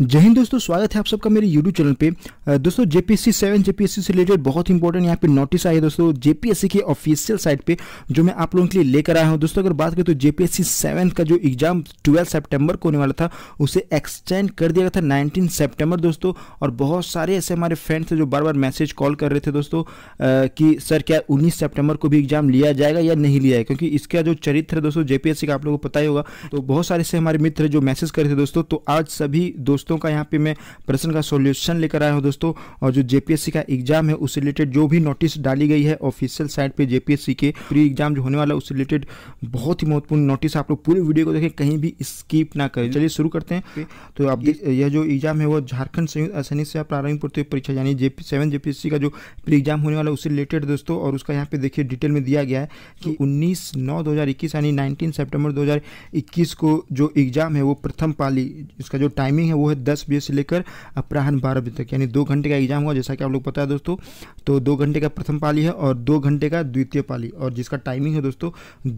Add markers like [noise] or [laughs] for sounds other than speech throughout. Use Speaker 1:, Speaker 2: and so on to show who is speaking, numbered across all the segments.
Speaker 1: जय हिंद दोस्तों स्वागत है आप सबका मेरे यूट्यूब चैनल पे दोस्तों जेपीएससी सेवन जेपीएससी से रिलेटेड बहुत इंपॉर्टेंट यहाँ पे नोटिस आई है दोस्तों जेपीएससी के ऑफिशियल साइट पे जो मैं आप लोगों के लिए लेकर आया हूँ दोस्तों अगर बात करें तो जेपीएससी सेवन का जो एग्जाम ट्वेल्व सितंबर को होने वाला था उसे एक्सटेंड कर दिया गया था नाइनटीन सेप्टेम्बर दोस्तों और बहुत सारे ऐसे हमारे फ्रेंड थे जो बार बार मैसेज कॉल कर रहे थे दोस्तों कि सर क्या उन्नीस सेप्टेम्बर को भी एग्जाम लिया जाएगा या नहीं लिया जाएगा क्योंकि इसका जो चरित्र है दोस्तों जेपीएससी का आप लोगों को पता ही होगा तो बहुत सारे ऐसे हमारे मित्र जो मैसेज कर रहे थे दोस्तों तो आज सभी दोस्तों दोस्तों का यहाँ पे मैं प्रश्न का सॉल्यूशन लेकर आया हूँ दोस्तों और जो जेपीएससी का एग्जाम है उससे रिलेटेड जो भी नोटिस डाली गई है ऑफिशियल साइट पे जेपीएससी के प्री एग्जाम जो होने वाला है उससे रिलेटेड बहुत ही महत्वपूर्ण नोटिस आप लोग पूरे वीडियो को देखें कहीं भी स्कीप ना करें चलिए शुरू करते हैं तो आप यह जो एग्जाम है वो झारखंड संयुक्त असैनिक सेवा प्रारंभिक प्रतियोगिक परीक्षा यानी जे सेवन जेपीएससी का जो प्री एग्जाम होने वाला है उससे रिलेटेड दोस्तों और उसका यहाँ पे देखिए डिटेल में दिया गया है कि उन्नीस नौ दो यानी नाइनटीन सेप्टेम्बर दो को जो एग्जाम है वो प्रथम पाली इसका जो टाइमिंग है वो है दस बजे से लेकर अपराहन बारह बजे तक यानी दो घंटे का एग्जाम होगा जैसा कि आप लोग पता है दोस्तों तो दो घंटे का प्रथम पाली है और दो घंटे का द्वितीय पाली और जिसका टाइमिंग है दोस्तों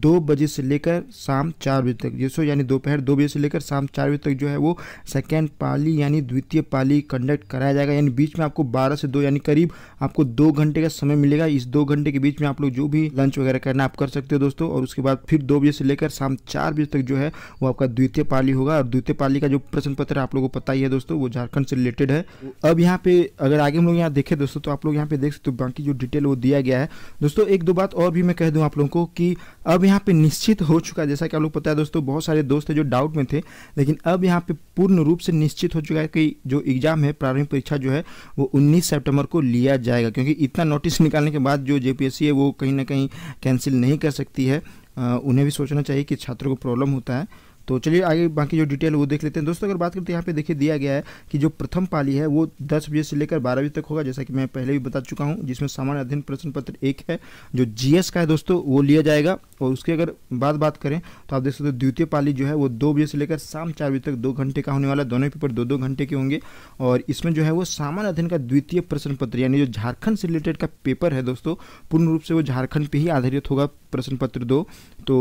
Speaker 1: दो बजे से लेकर शाम चार बजे तक दोस्तों यानी दोपहर दो बजे से लेकर शाम चार बजे तक जो है वो सेकेंड पाली यानी द्वितीय पाली कंडक्ट कराया जाएगा यानी बीच में आपको बारह से दो यानी करीब आपको दो घंटे का समय मिलेगा इस दो घंटे के बीच में आप लोग जो भी लंच वगैरह करना आप कर सकते हो दोस्तों और उसके बाद फिर दो बजे से लेकर शाम चार बजे तक जो है वो आपका द्वितीय पाली होगा और द्वितीय पाली का जो प्रश्न पत्र आप लोगों को होता है दोस्तों वो झारखंड से रिलेटेड है अब यहाँ पे अगर आगे हम लोग यहाँ देखें दोस्तों तो आप लोग यहाँ पे देख सकते हो बाकी जो डिटेल वो दिया गया है दोस्तों एक दो बात और भी मैं कह दूँ आप लोगों को कि अब यहाँ पे निश्चित हो चुका है जैसा कि आप लोग पता है दोस्तों बहुत सारे दोस्त है जो डाउट में थे लेकिन अब यहाँ पे पूर्ण रूप से निश्चित हो चुका है कि जो एग्ज़ाम है प्रारंभिक परीक्षा जो है वो उन्नीस सेप्टेम्बर को लिया जाएगा क्योंकि इतना नोटिस निकालने के बाद जो जे है वो कहीं ना कहीं कैंसिल नहीं कर सकती है उन्हें भी सोचना चाहिए कि छात्रों को प्रॉब्लम होता है तो चलिए आगे बाकी जो डिटेल वो देख लेते हैं दोस्तों अगर बात करते हैं तो यहाँ पे देखिए दिया गया है कि जो प्रथम पाली है वो दस बजे से लेकर बारह बजे तक होगा जैसा कि मैं पहले भी बता चुका हूँ जिसमें सामान्य अध्ययन प्रश्न पत्र एक है जो जीएस का है दोस्तों वो लिया जाएगा और उसके अगर बात बात करें तो आप देख सकते हो द्वितीय पाली जो है वो दो बजे से लेकर शाम चार बजे तक दो घंटे का होने वाला दोनों पेपर दो दो घंटे के होंगे और इसमें जो है वो सामान्य अध्ययन का द्वितीय प्रश्न पत्र यानी जो झारखंड से रिलेटेड का पेपर है दोस्तों पूर्ण रूप से वो झारखंड पर ही आधारित होगा प्रश्न पत्र दो तो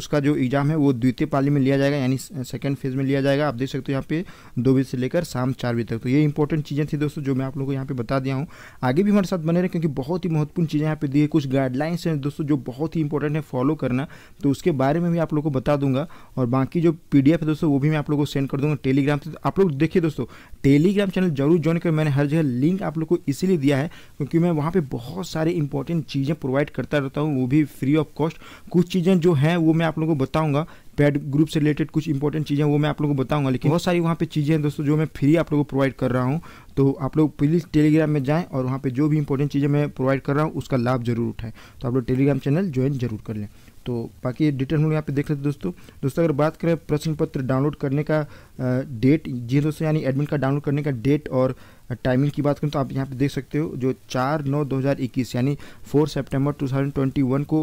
Speaker 1: उसका जो एग्जाम है वो द्वितीय पाली में लिया जाएगा यानी सेकेंड फेज में लिया जाएगा आप देख सकते हो यहाँ पे दो बजे से लेकर शाम चार बजे तक तो ये इंपॉर्टेंट चीज़ें थी दोस्तों जो मैं आप लोगों को यहाँ पे बता दिया हूँ आगे भी हमारे साथ बने रहे क्योंकि बहुत ही महत्वपूर्ण चीज़ें यहाँ पे दी है कुछ गाइडलाइंस हैं दोस्तों जो बहुत ही इंपॉर्टेंट है फॉलो करना तो उसके बारे में भी आप लोग को बता दूंगा और बाकी जो पी है दोस्तों वो भी मैं आप लोग को सेंड कर दूंगा टेलीग्राम से तो आप लोग देखिए दोस्तों टेलीग्राम चैनल जरूर ज्वाइन कर मैंने हर जगह लिंक आप लोग को इसीलिए दिया है क्योंकि मैं वहाँ पर बहुत सारे इंपॉर्टेंट चीज़ें प्रोवाइड करता रहता हूँ वो भी फ्री ऑफ कॉस्ट कुछ चीज़ें जो हैं वो मैं आप लोग को बताऊँगा पैड ग्रुप से रिलेटेड कुछ इंपॉर्टेंट चीज़ें वो मैं आप लोगों को बताऊंगा लेकिन बहुत सारी वहाँ पे चीज़ें हैं दोस्तों जो मैं फ्री आप लोगों को प्रोवाइड कर रहा हूँ तो आप लोग प्लीज़ टेलीग्राम में जाएं और वहाँ पे जो भी इंपॉर्टेंट चीज़ें मैं प्रोवाइड कर रहा हूँ उसका लाभ जरूर उठाएं तो आप लोग टेलीग्राम चैनल ज्वाइन जरूर कर लें तो बाकी ये डिटेल हम लोग यहाँ पे देख लेते दोस्तों दोस्तों अगर बात करें प्रश्न पत्र डाउनलोड करने का डेट जी दोस्तों यानी एडमिट कार्ड डाउनलोड करने का डेट और टाइमिंग की बात करें तो आप यहाँ पे देख सकते हो जो चार नौ 2021 यानी फोर सितंबर 2021 को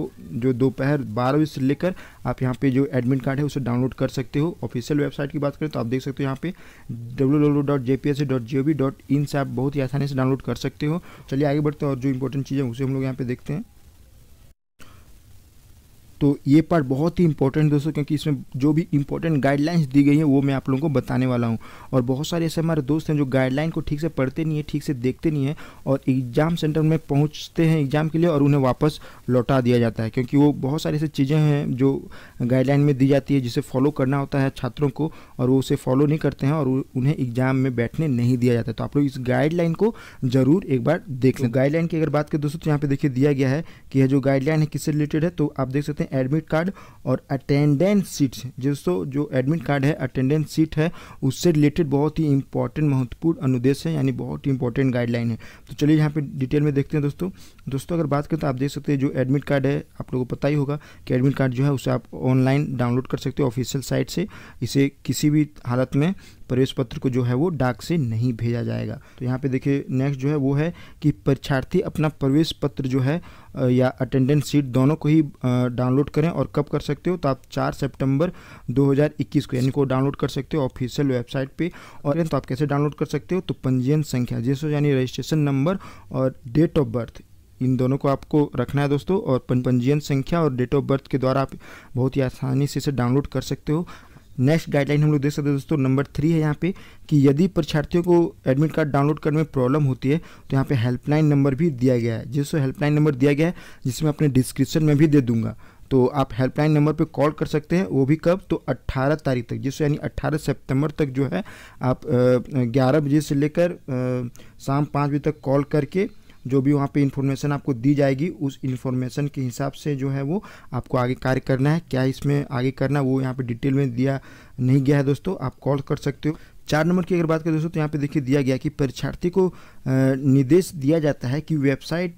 Speaker 1: जो दोपहर बारह बजे से लेकर आप यहाँ पे जो एडमिट कार्ड है उसे डाउनलोड कर सकते हो ऑफिशियल वेबसाइट की बात करें तो आप देख सकते हो यहाँ पे डब्ल्यू से आप बहुत ही आसानी से डाउनलोड कर सकते हो चलिए आगे बढ़ते हैं और जो इंपॉर्टेंट चीज़ें उसे हम लोग यहाँ पे देखते हैं तो ये पार्ट बहुत ही इंपॉर्टेंट दोस्तों क्योंकि इसमें जो भी इंपॉर्टेंट गाइडलाइंस दी गई हैं वो मैं आप लोगों को बताने वाला हूँ और बहुत सारे ऐसे हमारे दोस्त हैं जो गाइडलाइन को ठीक से पढ़ते नहीं है ठीक से देखते नहीं है और एग्ज़ाम सेंटर में पहुँचते हैं एग्ज़ाम के लिए और उन्हें वापस लौटा दिया जाता है क्योंकि वो बहुत सारी ऐसी चीज़ें हैं जो गाइडलाइन में दी जाती है जिसे फॉलो करना होता है छात्रों को और वो उसे फॉलो नहीं करते हैं और उन्हें एग्ज़ाम में बैठने नहीं दिया जाता तो आप लोग इस गाइडलाइन को ज़रूर एक बार देख लें गाइडलाइन तो की अगर बात करें दोस्तों तो यहाँ पर देखिए दिया गया है कि यह जो गाइडलाइन है किससे रिलेटेड है तो आप देख सकते हैं हैं एडमिट कार्ड और अटेंडेंस सीट दोस्तों जो एडमिट कार्ड है अटेंडेंस सीट है उससे रिलेटेड बहुत ही इंपॉर्टेंट महत्वपूर्ण अनुदेश है यानी बहुत ही इंपॉर्टेंट गाइडलाइन है तो चलिए यहाँ पे डिटेल में देखते हैं दोस्तों दोस्तों अगर बात करें तो आप देख सकते हैं जो एडमिट कार्ड है आप लोगों को पता ही होगा कि एडमिट कार्ड जो है उसे आप ऑनलाइन डाउनलोड कर सकते हो ऑफिशियल साइट से इसे किसी भी हालत में प्रवेश पत्र को जो है वो डाक से नहीं भेजा जाएगा तो यहाँ पे देखिए नेक्स्ट जो है वो है कि परीक्षार्थी अपना प्रवेश पत्र जो है या अटेंडेंस सीट दोनों को ही डाउनलोड करें और कब कर सकते हो तो आप 4 सितंबर 2021 को यानी को डाउनलोड कर सकते हो ऑफिशियल वेबसाइट पे और तो आप कैसे डाउनलोड कर सकते हो तो पंजीयन संख्या जैसे यानी रजिस्ट्रेशन नंबर और डेट ऑफ बर्थ इन दोनों को आपको रखना है दोस्तों और पंजीयन संख्या और डेट ऑफ बर्थ के द्वारा आप बहुत ही आसानी से इसे डाउनलोड कर सकते हो नेक्स्ट गाइडलाइन हम लोग देख सकते हैं दोस्तों नंबर थ्री है यहाँ पे कि यदि परीक्षार्थियों को एडमिट कार्ड डाउनलोड करने में प्रॉब्लम होती है तो यहाँ पे हेल्पलाइन नंबर भी दिया गया है जिसको हेल्पलाइन नंबर दिया गया है जिसमें अपने डिस्क्रिप्शन में भी दे दूंगा तो आप हेल्पलाइन नंबर पे कॉल कर सकते हैं वो भी कब तो 18 तारीख तक जिससे यानी 18 सितंबर तक जो है आप 11 बजे से लेकर शाम पाँच बजे तक कॉल करके जो भी वहाँ पे इन्फॉर्मेशन आपको दी जाएगी उस इन्फॉर्मेशन के हिसाब से जो है वो आपको आगे कार्य करना है क्या इसमें आगे करना वो यहाँ पे डिटेल में दिया नहीं गया है दोस्तों आप कॉल कर सकते हो चार नंबर की अगर बात करें दोस्तों तो यहाँ पर देखिए दिया गया कि परीक्षार्थी को निर्देश दिया जाता है कि वेबसाइट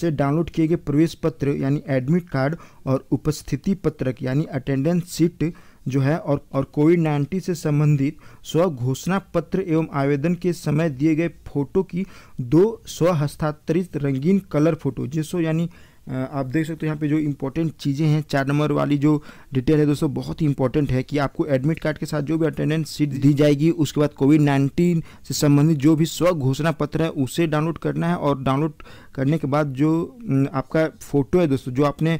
Speaker 1: से डाउनलोड किए गए प्रवेश पत्र यानी एडमिट कार्ड और उपस्थिति पत्रक यानी अटेंडेंस सीट जो है और और कोविड नाइन्टीन से संबंधित स्व घोषणा पत्र एवं आवेदन के समय दिए गए फोटो की दो स्व हस्तांतरित रंगीन कलर फोटो जिसो यानी आप देख सकते हो यहाँ पे जो इम्पोर्टेंट चीज़ें हैं चार नंबर वाली जो डिटेल है दोस्तों बहुत ही इंपॉर्टेंट है कि आपको एडमिट कार्ड के साथ जो भी अटेंडेंस सीट दी जाएगी उसके बाद कोविड नाइन्टीन से संबंधित जो भी स्व घोषणा पत्र है उसे डाउनलोड करना है और डाउनलोड करने के बाद जो आपका फ़ोटो है दोस्तों जो आपने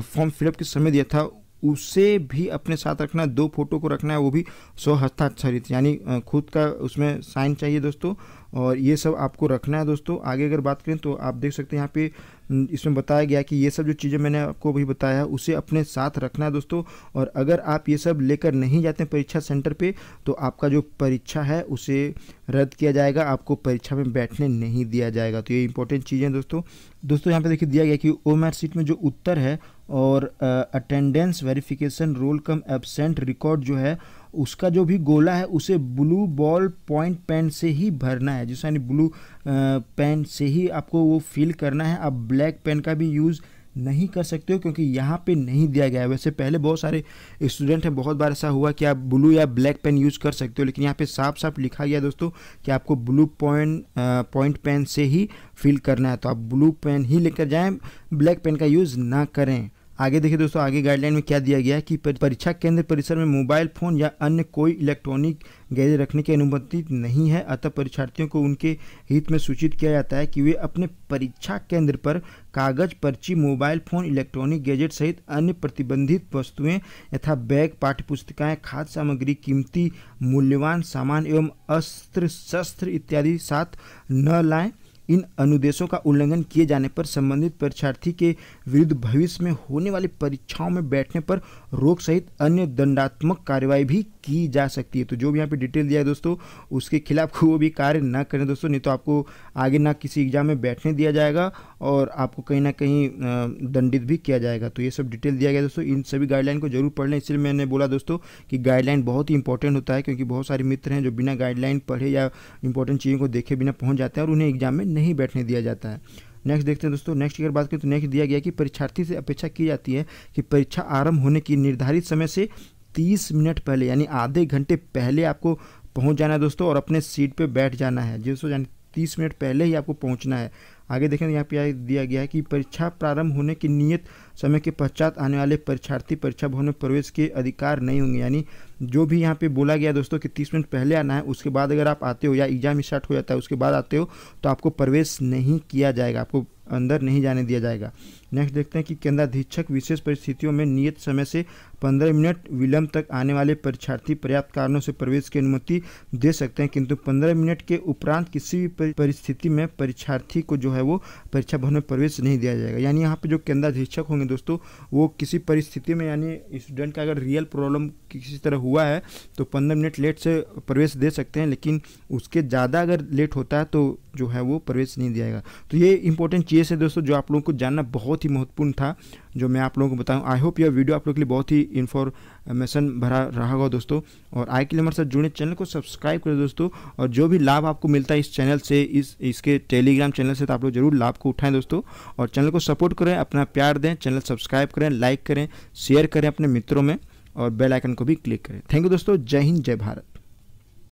Speaker 1: फॉर्म फिलअप के समय दिया था उसे भी अपने साथ रखना है दो फोटो को रखना है वो भी स्व हस्ताक्षरित यानी खुद का उसमें साइन चाहिए दोस्तों और ये सब आपको रखना है दोस्तों आगे अगर बात करें तो आप देख सकते हैं यहाँ पे इसमें बताया गया कि ये सब जो चीज़ें मैंने आपको अभी बताया है उसे अपने साथ रखना है दोस्तों और अगर आप ये सब लेकर नहीं जाते हैं परीक्षा सेंटर पे तो आपका जो परीक्षा है उसे रद्द किया जाएगा आपको परीक्षा में बैठने नहीं दिया जाएगा तो ये इंपॉर्टेंट चीज़ें दोस्तों दोस्तों यहाँ पे देखिए दिया गया कि ओ मैट सीट में जो उत्तर है और attendance verification roll cum absent record जो है उसका जो भी गोला है उसे ब्लू बॉल पॉइंट पेन से ही भरना है जिस यानी ब्लू पेन से ही आपको वो फिल करना है आप ब्लैक पेन का भी यूज़ नहीं कर सकते हो क्योंकि यहाँ पे नहीं दिया गया है वैसे पहले बहुत सारे स्टूडेंट हैं बहुत बार ऐसा हुआ कि आप ब्लू या ब्लैक पेन यूज़ कर सकते हो लेकिन यहाँ पे साफ साफ लिखा गया दोस्तों कि आपको ब्लू पॉइंट पॉइंट पेन से ही फिल करना है तो आप ब्लू पेन ही लेकर जाएँ ब्लैक पेन का यूज़ ना करें आगे देखिए दोस्तों आगे गाइडलाइन में क्या दिया गया है कि परीक्षा केंद्र परिसर में मोबाइल फोन या अन्य कोई इलेक्ट्रॉनिक गैजेट रखने की अनुमति नहीं है अतः परीक्षार्थियों को उनके हित में सूचित किया जाता है कि वे अपने परीक्षा केंद्र पर कागज पर्ची मोबाइल फोन इलेक्ट्रॉनिक गैजेट सहित अन्य प्रतिबंधित वस्तुएं यथा बैग पाठ्यपुस्तिकाएं खाद्य सामग्री कीमती मूल्यवान सामान एवं अस्त्र शस्त्र इत्यादि साथ न लाएं इन अनुदेशों का उल्लंघन किए जाने पर संबंधित परीक्षार्थी के विरुद्ध भविष्य में होने वाली परीक्षाओं में बैठने पर रोक सहित अन्य दंडात्मक कार्रवाई भी की जा सकती है तो जो भी यहाँ पे डिटेल दिया है दोस्तों उसके खिलाफ [laughs] वो भी कार्य ना करें दोस्तों नहीं तो आपको आगे ना किसी एग्जाम में बैठने दिया जाएगा और आपको कहीं ना कहीं दंडित भी किया जाएगा तो ये सब डिटेल दिया गया दोस्तों इन सभी गाइडलाइन को जरूर पढ़ लें इसलिए मैंने बोला दोस्तों कि गाइडलाइन बहुत ही इंपॉर्टेंट होता है क्योंकि बहुत सारे मित्र हैं जो बिना गाइडलाइन पढ़े या इंपॉर्टेंट चीज़ों को देखे बिना पहुँच जाते हैं और उन्हें एग्जाम में नहीं बैठने दिया जाता है नेक्स्ट देखते हैं दोस्तों नेक्स्ट की अगर बात करें तो नेक्स्ट दिया गया कि परीक्षार्थी से अपेक्षा की जाती है कि परीक्षा आरंभ होने की निर्धारित समय से 30 मिनट पहले यानी आधे घंटे पहले आपको पहुंच जाना है दोस्तों और अपने सीट पे बैठ जाना है जिसको यानी तीस मिनट पहले ही आपको पहुंचना है आगे देखें यहाँ पर दिया गया है कि परीक्षा प्रारंभ होने की नियत समय के पश्चात आने वाले परीक्षार्थी परीक्षा भवन में प्रवेश के अधिकार नहीं होंगे यानी जो भी यहाँ पे बोला गया दोस्तों कि तीस मिनट पहले आना है उसके बाद अगर आप आते हो या एग्जाम स्टार्ट हो जाता है उसके बाद आते हो तो आपको प्रवेश नहीं किया जाएगा आपको अंदर नहीं जाने दिया जाएगा नेक्स्ट देखते हैं कि केंद्राधीक्षक विशेष परिस्थितियों में नियत समय से 15 मिनट विलंब तक आने वाले परीक्षार्थी पर्याप्त कारणों से प्रवेश की अनुमति दे सकते हैं किंतु 15 मिनट के उपरांत किसी भी परिस्थिति में परीक्षार्थी को जो है वो परीक्षा भवन में प्रवेश नहीं दिया जाएगा यानी यहाँ पर जो केंद्राधीक्षक होंगे दोस्तों वो किसी परिस्थिति में यानी स्टूडेंट का अगर रियल प्रॉब्लम किसी तरह हुआ है तो पंद्रह मिनट लेट से प्रवेश दे सकते हैं लेकिन उसके ज़्यादा अगर लेट होता है तो जो है वो प्रवेश नहीं दिया जाएगा तो ये इंपॉर्टेंट चीज़ है दोस्तों जो आप लोगों को जानना बहुत ही महत्वपूर्ण था जो मैं आप लोगों को बताऊं आई होप यह वीडियो आप लोग के लिए बहुत ही इन्फॉर्मेशन भरा रहा होगा दोस्तों और आई के लिए हमारे साथ जुड़े चैनल को सब्सक्राइब करें दोस्तों और जो भी लाभ आपको मिलता है इस चैनल से इस इसके टेलीग्राम चैनल से तो आप लोग जरूर लाभ को उठाएं दोस्तों और चैनल को सपोर्ट करें अपना प्यार दें चैनल सब्सक्राइब करें लाइक करें शेयर करें अपने मित्रों में और बेलाइकन को भी क्लिक करें थैंक यू दोस्तों जय हिंद जय भारत